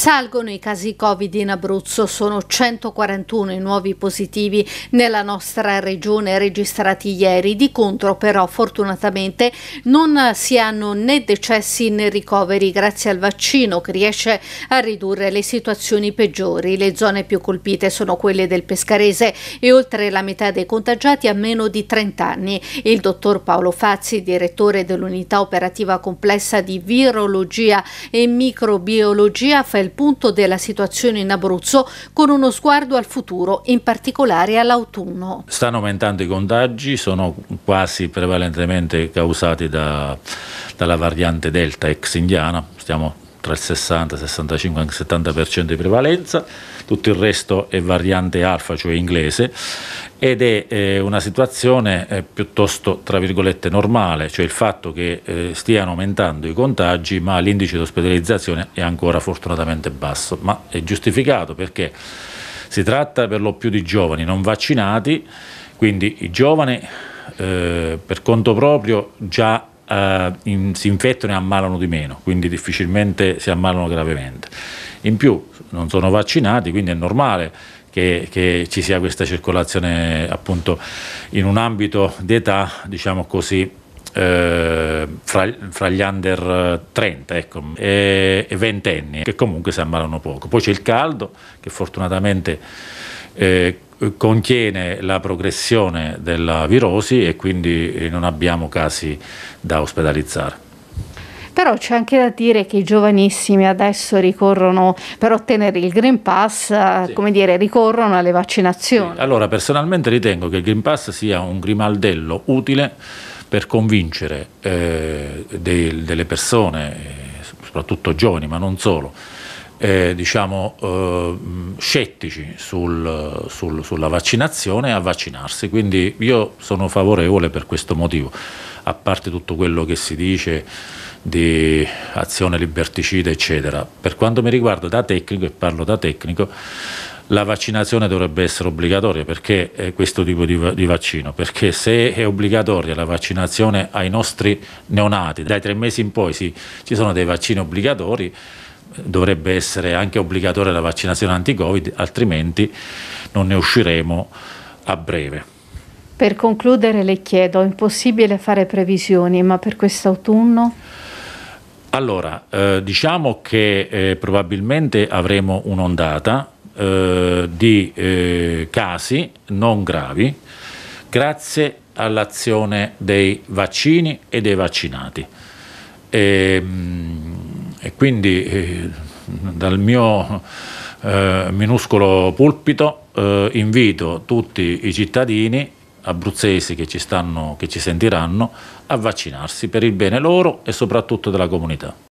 Salgono i casi Covid in Abruzzo, sono 141 i nuovi positivi nella nostra regione registrati ieri. Di contro però fortunatamente non si hanno né decessi né ricoveri grazie al vaccino che riesce a ridurre le situazioni peggiori. Le zone più colpite sono quelle del Pescarese e oltre la metà dei contagiati ha meno di 30 anni. Il dottor Paolo Fazzi, direttore dell'unità operativa complessa di virologia e microbiologia, fa il del punto della situazione in Abruzzo con uno sguardo al futuro, in particolare all'autunno. Stanno aumentando i contagi, sono quasi prevalentemente causati da, dalla variante Delta ex indiana, stiamo tra il 60, 65, e il 70% di prevalenza, tutto il resto è variante alfa, cioè inglese, ed è eh, una situazione eh, piuttosto, tra virgolette, normale, cioè il fatto che eh, stiano aumentando i contagi, ma l'indice di ospedalizzazione è ancora fortunatamente basso, ma è giustificato perché si tratta per lo più di giovani non vaccinati, quindi i giovani eh, per conto proprio già eh, in, si infettano e ammalano di meno, quindi difficilmente si ammalano gravemente. In più non sono vaccinati, quindi è normale che, che, ci sia questa circolazione appunto in un ambito di età diciamo così eh, fra, fra, gli under 30 ecco, e, e 20 anni che comunque si ammalano poco poi c'è il caldo che fortunatamente eh, contiene la progressione della virosi e quindi eh, non abbiamo casi da ospedalizzare. Però c'è anche da dire che i giovanissimi adesso ricorrono per ottenere il Green Pass, eh, sì. come dire, ricorrono alle vaccinazioni. Sì. Allora, personalmente ritengo che il Green Pass sia un grimaldello utile per convincere eh, dei, delle persone, eh, soprattutto giovani, ma non solo, eh, diciamo, eh, scettici sul, sul, sulla vaccinazione a vaccinarsi. Quindi io sono favorevole per questo motivo, a parte tutto quello che si dice di azione liberticida, eccetera. Per quanto mi riguarda da tecnico, e parlo da tecnico, la vaccinazione dovrebbe essere obbligatoria perché eh, questo tipo di, di, vaccino, perché se è obbligatoria la vaccinazione ai nostri neonati, dai tre mesi in poi sì, ci sono dei vaccini obbligatori, dovrebbe essere anche obbligatoria la vaccinazione anti-Covid, altrimenti non ne usciremo a breve. Per concludere le chiedo, è impossibile fare previsioni, ma per quest'autunno? Allora, eh, diciamo che eh, probabilmente avremo un'ondata eh, di eh, casi non gravi grazie all'azione dei vaccini e dei vaccinati. E, ehm, mh, e quindi eh, dal mio eh, minuscolo pulpito eh, invito tutti i cittadini abruzzesi che ci, stanno, che ci sentiranno a vaccinarsi per il bene loro e soprattutto della comunità.